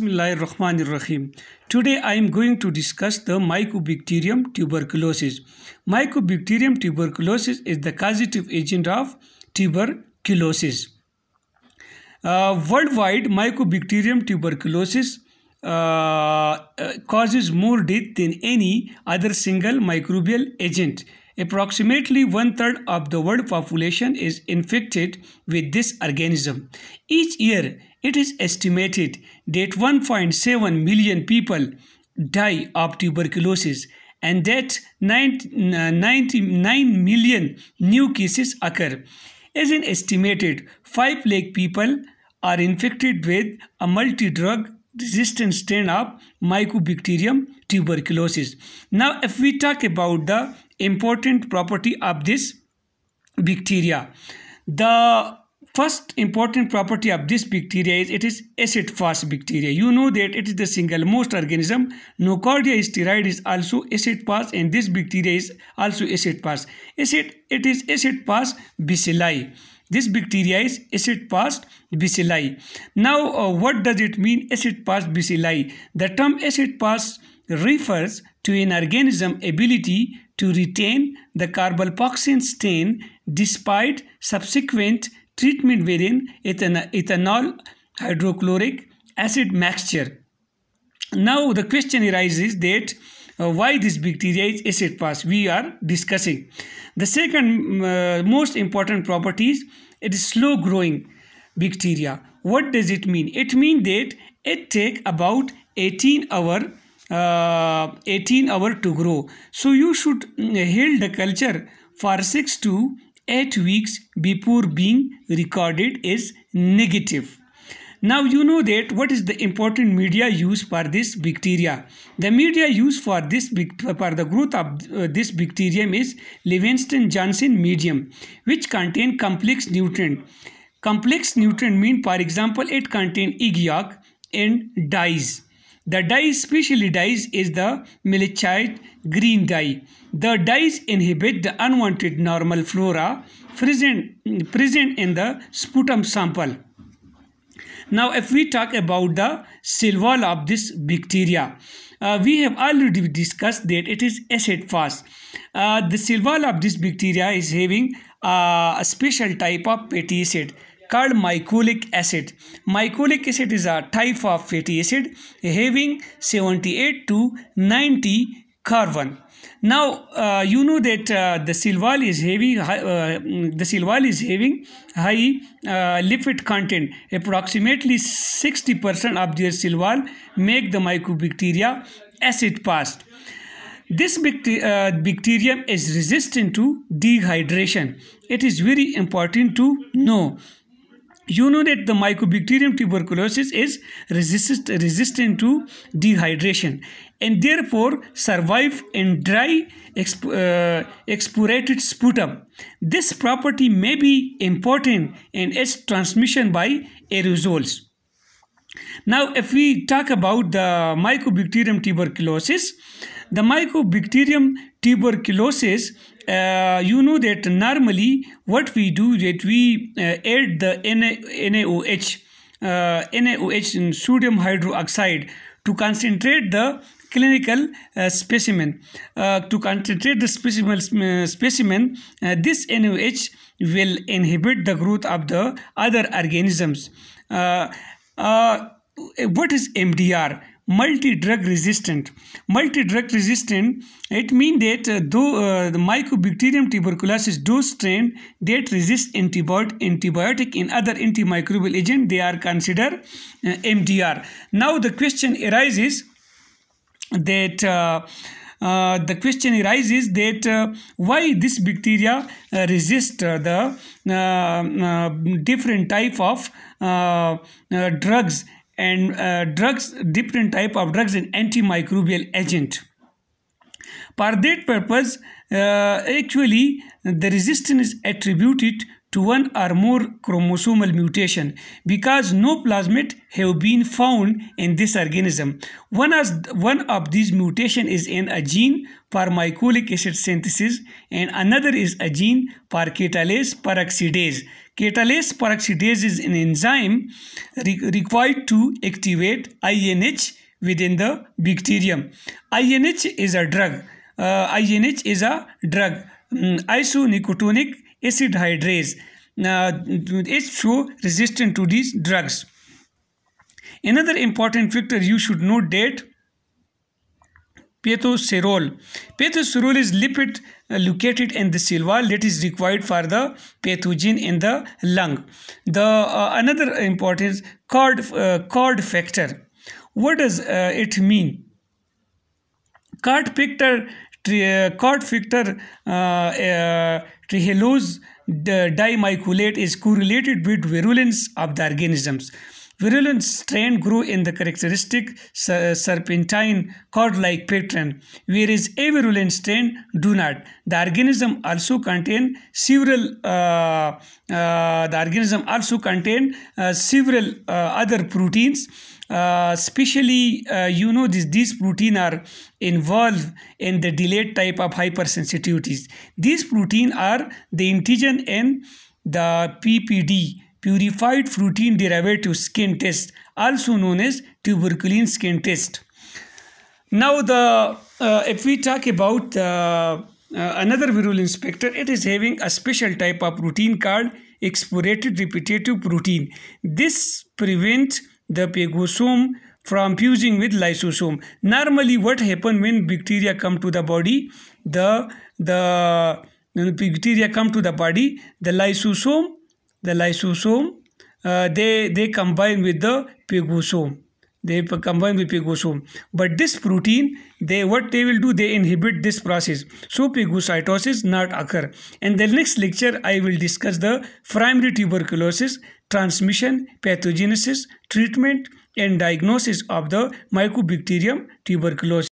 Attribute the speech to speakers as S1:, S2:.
S1: Rahim. Today I am going to discuss the Mycobacterium tuberculosis. Mycobacterium tuberculosis is the causative agent of tuberculosis. Uh, worldwide, Mycobacterium tuberculosis uh, uh causes more death than any other single microbial agent. Approximately one third of the world population is infected with this organism. Each year, it is estimated that 1.7 million people die of tuberculosis and that uh, 99 million new cases occur. As an estimated 5 lakh people are infected with a multi-drug resistant strain of Mycobacterium tuberculosis. Now, if we talk about the important property of this bacteria. The first important property of this bacteria is it is acid fast bacteria you know that it is the single most organism nocardia steroid is also acid fast and this bacteria is also acid fast acid it is acid fast bacilli this bacteria is acid fast bacilli now uh, what does it mean acid fast bacilli the term acid fast refers to an organism's ability to retain the carboxylic stain despite subsequent treatment within ethanol hydrochloric acid mixture. Now the question arises that uh, why this bacteria is acid fast we are discussing. The second uh, most important property is it is slow growing bacteria. What does it mean? It means that it take about 18 hour uh, 18 hour to grow so you should mm, hold the culture for 6 to 8 weeks before being recorded is negative now you know that what is the important media used for this bacteria. The media used for this for the growth of uh, this bacterium is Livingston-Johnson medium, which contain complex nutrient. Complex nutrient mean, for example, it contain egg yolk and dyes. The dye specially dyes is the melechite green dye. The dyes inhibit the unwanted normal flora present, present in the sputum sample. Now if we talk about the cell wall of this bacteria, uh, we have already discussed that it is acid fast. Uh, the cell wall of this bacteria is having uh, a special type of petty acid called mycolic acid. Mycolic acid is a type of fatty acid having 78 to 90 carbon. Now uh, you know that uh, the silval is having uh, the silval is having high uh, mm, uh, lipid content. Approximately 60% of their silval make the mycobacteria acid fast. This uh, bacterium is resistant to dehydration. It is very important to know you know that the mycobacterium tuberculosis is resist, resistant to dehydration and therefore survive in dry exp, uh, sputum. This property may be important in its transmission by aerosols. Now, if we talk about the mycobacterium tuberculosis, the mycobacterium tuberculosis uh, you know that normally what we do that we uh, add the Na NaOH uh, NaOH in sodium hydroxide to concentrate the clinical uh, specimen uh, to concentrate the specimen uh, specimen uh, this NaOH will inhibit the growth of the other organisms uh, uh, what is MDR multi-drug resistant. Multi-drug resistant, it means that uh, though uh, the mycobacterium tuberculosis those strain that resist antibiotic, antibiotic and other antimicrobial agent, they are considered uh, MDR. Now the question arises that uh, uh, the question arises that uh, why this bacteria uh, resist uh, the uh, uh, different type of drugs and uh, drugs different type of drugs and antimicrobial agent for that purpose uh, actually the resistance is attributed to one or more chromosomal mutation because no plasmid have been found in this organism. One, has, one of these mutation is in a gene for mycolic acid synthesis and another is a gene for catalase peroxidase. Catalase peroxidase is an enzyme re required to activate INH within the bacterium. INH is a drug. Uh, INH is a drug. Um, mm, isonicotinonic acid hydrase. Uh, it's so resistant to these drugs. Another important factor you should note that pathocerol. Pathocerol is lipid uh, located in the silva that is required for the pathogen in the lung. The uh, another important cord uh, cord factor. What does uh, it mean? Cord factor uh, cord factor uh, trihalose dimicrolate is correlated with virulence of the organisms. Virulent strain grew in the characteristic serpentine cord-like pattern, whereas avirulent strain do not. The organism also contain several. Uh, uh, the organism also contain uh, several uh, other proteins. especially, uh, uh, you know, these these protein are involved in the delayed type of hypersensitivities. These protein are the antigen and the PPD purified protein derivative skin test also known as tuberculin skin test now the uh, if we talk about uh, uh, another viral inspector it is having a special type of routine called explorated repetitive protein this prevents the pegosome from fusing with lysosome normally what happen when bacteria come to the body the the bacteria come to the body the lysosome the lysosome, uh, they, they combine with the pegosome. They combine with pegosome. But this protein, they what they will do, they inhibit this process. So phagocytosis not occur. In the next lecture, I will discuss the primary tuberculosis, transmission, pathogenesis, treatment, and diagnosis of the mycobacterium tuberculosis.